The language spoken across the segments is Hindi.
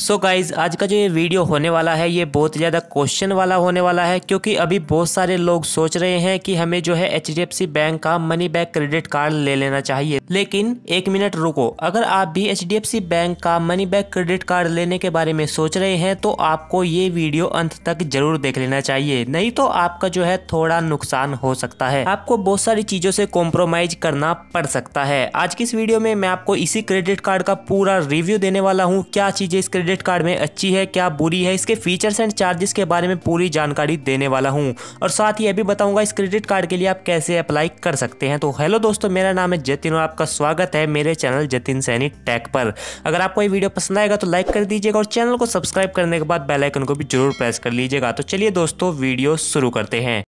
सो so गाइज़ आज का जो ये वीडियो होने वाला है ये बहुत ज़्यादा क्वेश्चन वाला होने वाला है क्योंकि अभी बहुत सारे लोग सोच रहे हैं कि हमें जो है एच बैंक का मनी बैक क्रेडिट कार्ड ले लेना चाहिए लेकिन एक मिनट रुको अगर आप भी एच बैंक का मनी बैक क्रेडिट कार्ड लेने के बारे में सोच रहे हैं तो आपको ये वीडियो अंत तक जरूर देख लेना चाहिए नहीं तो आपका जो है थोड़ा नुकसान हो सकता है आपको बहुत सारी चीज़ों से कॉम्प्रोमाइज करना पड़ सकता है आज की इस वीडियो में मैं आपको इसी क्रेडिट कार्ड का पूरा रिव्यू देने वाला हूँ क्या चीज़ें इस क्रेडिट क्रेडिट कार्ड में अच्छी है क्या बुरी है इसके फीचर्स एंड चार्जेस के बारे में पूरी जानकारी देने वाला हूँ और साथ ही अभी बताऊंगा इस क्रेडिट कार्ड के लिए आप कैसे अप्लाई कर सकते हैं तो हेलो दोस्तों मेरा नाम है जतिन और आपका स्वागत है मेरे चैनल जतिन सैनी टैक पर अगर आपको ये वीडियो पसंद आएगा तो लाइक कर दीजिएगा और चैनल को सब्सक्राइब करने के बाद बेलाइकन को भी जरूर प्रेस कर लीजिएगा तो चलिए दोस्तों वीडियो शुरू करते हैं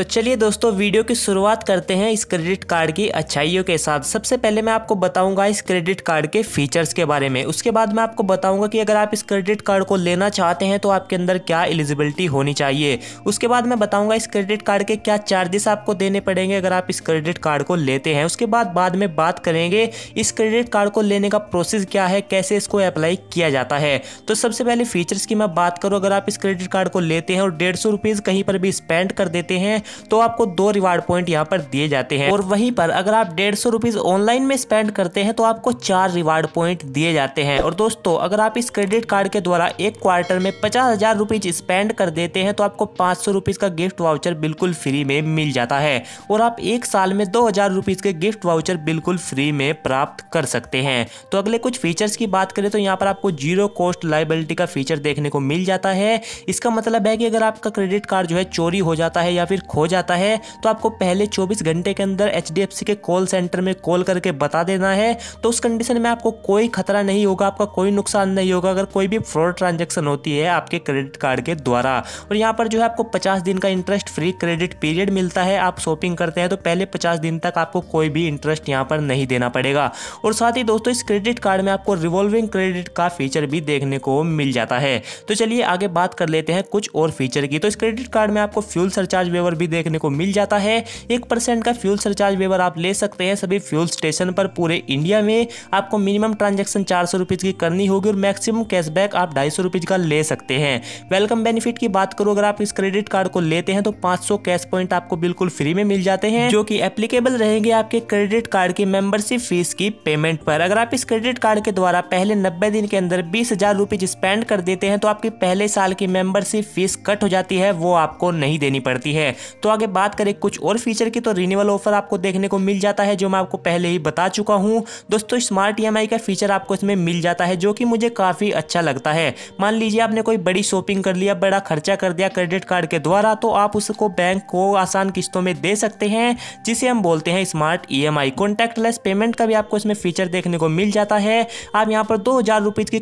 तो चलिए दोस्तों वीडियो की शुरुआत करते हैं इस क्रेडिट कार्ड की अच्छाइयों के साथ सबसे पहले मैं आपको बताऊंगा इस क्रेडिट कार्ड के फीचर्स के बारे में उसके बाद मैं आपको बताऊंगा कि अगर आप इस क्रेडिट कार्ड को लेना चाहते हैं तो आपके अंदर क्या एलिजिबिलिटी होनी चाहिए उसके बाद मैं बताऊंगा इस क्रेडिट कार्ड के क्या चार्जेस आपको देने पड़ेंगे अगर आप इस क्रेडिट कार्ड को लेते हैं उसके बाद बाद में बात करेंगे इस क्रेडिट कार्ड को लेने का प्रोसेस क्या है कैसे इसको अप्लाई किया जाता है तो सबसे पहले फीचर्स की मैं बात करूँ अगर आप इस क्रेडिट कार्ड को लेते हैं और डेढ़ सौ कहीं पर भी स्पेंड कर देते हैं तो आपको दो रिवार्ड पॉइंट यहाँ पर दिए जाते हैं और वहीं पर अगर आप डेढ़ सौ रुपीज ऑनलाइन में स्पेंड करते हैं तो आपको चार रिवार्ड पॉइंट दिए जाते हैं और दोस्तों अगर आप इस क्रेडिट कार्ड के द्वारा एक क्वार्टर में पचास हजार रुपीज स्पेंड कर देते हैं तो आपको पाँच सौ रुपीज का गिफ्ट वाउचर बिल्कुल फ्री में मिल जाता है और आप एक साल में दो हजार रुपीज के गिफ्ट वाउचर बिल्कुल फ्री में प्राप्त कर सकते हैं तो अगले कुछ फीचर्स की बात करें तो यहाँ पर आपको जीरो कॉस्ट लाइबिलिटी का फीचर देखने को मिल जाता है इसका मतलब है कि अगर आपका क्रेडिट कार्ड जो है चोरी हो जाता है या फिर खो हो जाता है तो आपको पहले चौबीस घंटे के अंदर एच के कॉल सेंटर में कॉल करके बता देना है तो उस कंडीशन में आपको कोई खतरा नहीं होगा आपका कोई नुकसान नहीं होगा अगर कोई भी फ्रॉड ट्रांजेक्शन होती है आपके क्रेडिट कार्ड के द्वारा और यहाँ पर जो है आपको पचास दिन का इंटरेस्ट फ्री क्रेडिट पीरियड मिलता है आप शॉपिंग करते हैं तो पहले पचास दिन तक आपको कोई भी इंटरेस्ट यहाँ पर नहीं देना पड़ेगा और साथ ही दोस्तों इस क्रेडिट कार्ड में आपको रिवॉल्विंग क्रेडिट का फीचर भी देखने को मिल जाता है तो चलिए आगे बात कर लेते हैं कुछ और फीचर की तो इस क्रेडिट कार्ड में आपको फ्यूल सरचार्ज वेवर भी देखने को मिल जाता है एक परसेंट का फ्यूल सरचार्ज वेवर आप ले सकते हैं सभी फ्यूल स्टेशन पर पूरे इंडिया में आपको मिनिमम ट्रांजेक्शन चार सौ की करनी होगी और मैक्सिमम कैशबैक आप ढाई सौ का ले सकते हैं वेलकम बेनिफिट की बात करो अगर आप इस क्रेडिट कार्ड को लेते हैं तो पांच सौ कैश पॉइंट आपको बिल्कुल फ्री में मिल जाते हैं जो कि एप्लीकेबल रहेंगे आपके क्रेडिट कार्ड की मेंबरशिप फीस की पेमेंट पर अगर आप इस क्रेडिट कार्ड के द्वारा पहले नब्बे दिन के अंदर बीस हजार रुपीज स्पेंड कर देते हैं तो आपकी पहले साल की मेंबरशिप फीस कट हो जाती है वो आपको नहीं देनी पड़ती है तो आगे बात करें कुछ और फीचर की तो रिन्यूअल ऑफर आपको देखने को मिल जाता है जो मैं आपको पहले ही बता चुका हूँ दोस्तों स्मार्ट ई e का फीचर आपको इसमें मिल जाता है जो कि मुझे काफ़ी अच्छा लगता है मान लीजिए आपने कोई बड़ी शॉपिंग कर लिया बड़ा खर्चा कर दिया क्रेडिट कार्ड के द्वारा तो आप उसको बैंक को आसान किस्तों में दे सकते हैं जिसे हम बोलते हैं smart E M less payment का भी आपको इसमें फीचर देखने को मिल जाता है आप यहाँ पर दो हजार रुपीज की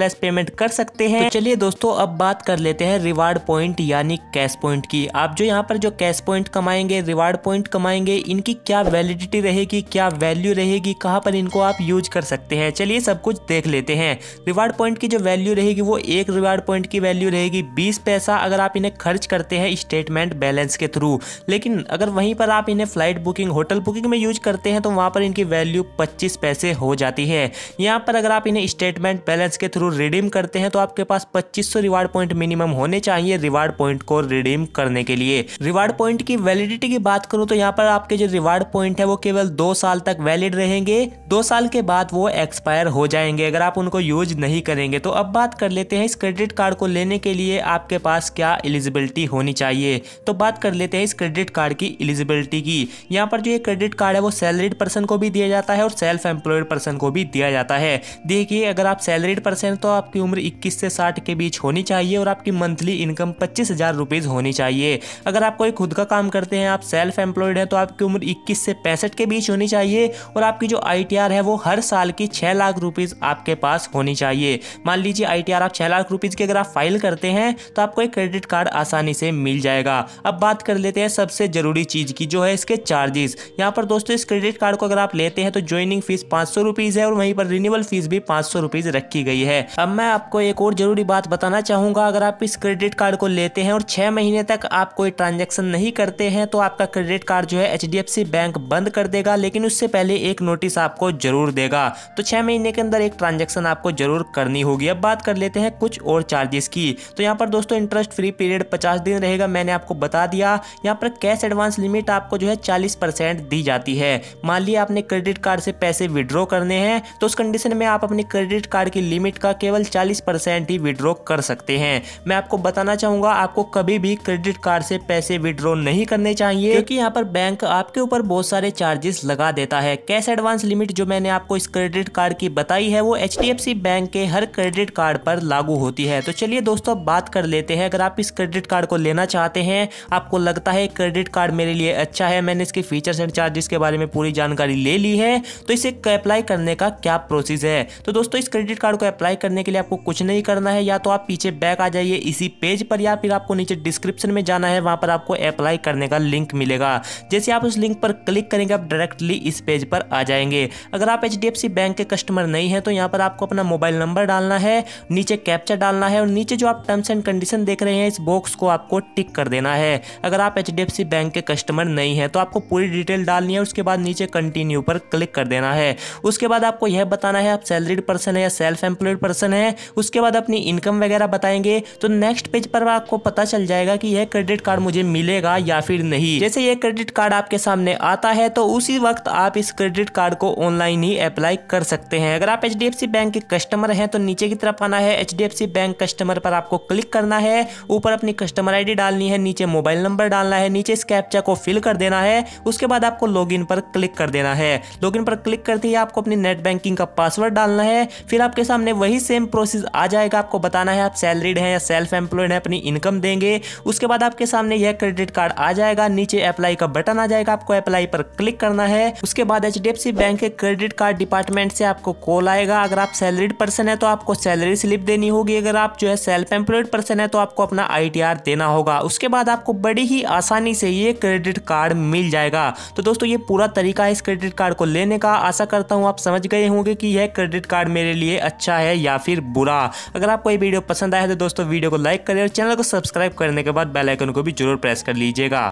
लेस पेमेंट कर सकते हैं तो चलिए दोस्तों अब बात कर लेते हैं रिवार्ड पॉइंट यानी कैश पॉइंट की आप जो यहाँ पर जो जो कैश पॉइंट कमाएंगे रिवार्ड पॉइंट कमाएंगे इनकी क्या वैलिडिटी रहेगी क्या वैल्यू रहेगी कहाँ पर इनको आप यूज कर सकते हैं चलिए सब कुछ देख लेते हैं रिवार्ड पॉइंट की जो वैल्यू रहेगी वो एक रिवार्ड पॉइंट की वैल्यू रहेगी बीस पैसा अगर आप इन्हें खर्च करते हैं स्टेटमेंट बैलेंस के थ्रू लेकिन अगर वहीं पर आप इन्हें फ्लाइट बुकिंग होटल बुकिंग में यूज करते हैं तो वहाँ पर इनकी वैल्यू पच्चीस पैसे हो जाती है यहाँ पर अगर आप इन्हें स्टेटमेंट बैलेंस के थ्रू रिडीम करते हैं तो आपके पास पच्चीस रिवार्ड पॉइंट मिनिमम होने चाहिए रिवार्ड पॉइंट को रिडीम करने के लिए रिवार्ड रिवार्ड पॉइंट की वैलिडिटी की बात करूं तो यहाँ पर आपके जो रिवार्ड पॉइंट है वो केवल दो साल तक वैलिड रहेंगे दो साल के बाद वो एक्सपायर हो जाएंगे अगर आप उनको यूज नहीं करेंगे तो अब बात कर लेते हैं इस क्रेडिट कार्ड को लेने के लिए आपके पास क्या एलिजिबिलिटी होनी चाहिए तो बात कर लेते हैं इस क्रेडिट कार्ड की एलिजिबिलिटी की यहाँ पर जो ये क्रेडिट कार्ड है वो सैलरीड पर्सन को भी दिया जाता है और सेल्फ एम्प्लॉयड पर्सन को भी दिया जाता है देखिए अगर आप सैलरीड पर्सन तो आपकी उम्र इक्कीस से साठ के बीच होनी चाहिए और आपकी मंथली इनकम पच्चीस हजार होनी चाहिए अगर आपको कोई खुद का काम करते हैं आप सेल्फ एम्प्लॉयड हैं तो आपकी उम्र इक्कीस से पैंसठ के बीच होनी चाहिए और आपकी जो आई है वो हर साल की छः लाख रुपीज़ आपके पास होनी चाहिए मान लीजिए आई आप छः लाख रुपीज़ की अगर आप फाइल करते हैं तो आपको एक क्रेडिट कार्ड आसानी से मिल जाएगा अब बात कर लेते हैं सबसे ज़रूरी चीज़ की जो है इसके चार्जेस यहाँ पर दोस्तों इस क्रेडिट कार्ड को अगर आप लेते हैं तो ज्वाइनिंग फीस पाँच सौ है और वहीं पर रिन्यूअल फीस भी पाँच सौ रखी गई है अब मैं आपको एक और ज़रूरी बात बताना चाहूँगा अगर आप इस क्रेडिट कार्ड को लेते हैं और छः महीने तक आप कोई ट्रांजेक्शन ट्रांजेक्शन नहीं करते हैं तो आपका क्रेडिट कार्ड जो है एच बैंक बंद कर देगा लेकिन उससे पहले एक नोटिस आपको जरूर देगा तो छह महीने के अंदर एक ट्रांजेक्शन आपको जरूर करनी होगी अब बात कर लेते हैं कुछ और चार्जेस की तो यहाँ पर दोस्तों इंटरेस्ट फ्री पीरियड पचास दिन रहेगा मैंने आपको बता दिया यहाँ पर कैश एडवांस लिमिट आपको जो है चालीस परसेंट दी जाती है मान ली आपने क्रेडिट कार्ड से पैसे विड्रॉ करने हैं तो उस कंडीशन में आप अपने क्रेडिट कार्ड की लिमिट का केवल चालीस परसेंट ही विड्रॉ कर सकते हैं मैं आपको बताना चाहूंगा आपको कभी भी क्रेडिट कार्ड से पैसे विड्रॉ नहीं करने चाहिए क्योंकि यहाँ पर बैंक आपके ऊपर बहुत सारे चार्जेस लगा देता है कैश एडवांस लिमिट जो मैंने आपको इस क्रेडिट कार्ड की बताई है वो एच बैंक के हर क्रेडिट कार्ड पर लागू होती है तो चलिए दोस्तों बात कर लेते हैं अगर आप इस क्रेडिट कार्ड को लेना चाहते हैं आपको लगता है क्रेडिट कार्ड मेरे लिए अच्छा है मैंने इसके फीचर्स एंड चार्जेस के बारे में पूरी जानकारी ले ली है तो इसे अप्लाई करने का क्या प्रोसेस है तो दोस्तों इस क्रेडिट कार्ड को अप्लाई करने के लिए आपको कुछ नहीं करना है या तो आप पीछे बैक आ जाइए इसी पेज पर या फिर आपको नीचे डिस्क्रिप्शन में जाना है वहां पर आपको अप्लाई करने का लिंक मिलेगा जैसे आप उस लिंक पर क्लिक करेंगे आप डायरेक्टली इस पेज पर आ जाएंगे अगर आप एच बैंक के कस्टमर नहीं है तो यहाँ पर आपको अपना मोबाइल नंबर डालना है नीचे कैप्चर डालना है और नीचे जो आप टर्म्स एंड कंडीशन देख रहे हैं इस बॉक्स को आपको टिक कर देना है अगर आप एच बैंक के कस्टमर नहीं है तो आपको पूरी डिटेल डालनी है उसके बाद नीचे कंटिन्यू पर क्लिक कर देना है उसके बाद आपको यह बताना है आप सैलरीड पर्सन है या सेल्फ एम्प्लॉयड पर्सन है उसके बाद अपनी इनकम वगैरह बताएंगे तो नेक्स्ट पेज पर आपको पता चल जाएगा कि यह क्रेडिट कार्ड मुझे मिलेगा या फिर नहीं जैसे ये क्रेडिट कार्ड आपके सामने आता है तो उसी वक्त आप इस क्रेडिट कार्ड को ऑनलाइन ही अप्लाई कर सकते हैं अगर आप एच बैंक के कस्टमर हैं तो नीचे की तरफ आना है एच बैंक कस्टमर पर आपको क्लिक करना है ऊपर अपनी कस्टमर आईडी डालनी है नीचे मोबाइल नंबर डालना है नीचे इस कैप्चा को फिल कर देना है उसके बाद आपको लॉग पर क्लिक कर देना है लॉग पर क्लिक करते ही आपको अपनी नेट बैंकिंग का पासवर्ड डालना है फिर आपके सामने वही सेम प्रोसेस आ जाएगा आपको बताना है आप सैलरीड हैं या सेल्फ एम्प्लॉयड हैं अपनी इनकम देंगे उसके बाद आपके सामने यह क्रेडिट कार्ड आ जाएगा नीचे अप्लाई का बटन आ जाएगा आपको अप्लाई पर क्लिक करना है उसके बाद एच बैंक के क्रेडिट कार्ड डिपार्टमेंट से आपको कॉल आएगा अगर आप सैलरीड पर्सन है तो आपको सैलरी स्लिप देनी होगी अगर आप जो है सेल्फ एम्प्लॉयड पर्सन है तो आपको अपना आई देना होगा उसके बाद आपको बड़ी ही आसानी से ये क्रेडिट कार्ड मिल जाएगा तो दोस्तों ये पूरा तरीका है इस क्रेडिट कार्ड को लेने का आशा करता हूँ आप समझ गए होंगे कि यह क्रेडिट कार्ड मेरे लिए अच्छा है या फिर बुरा अगर आपको ये वीडियो पसंद आया तो दोस्तों वीडियो को लाइक करें और चैनल को सब्सक्राइब करने के बाद बेलाइकन को भी जरूर प्रेस प्रेस कर लीजिएगा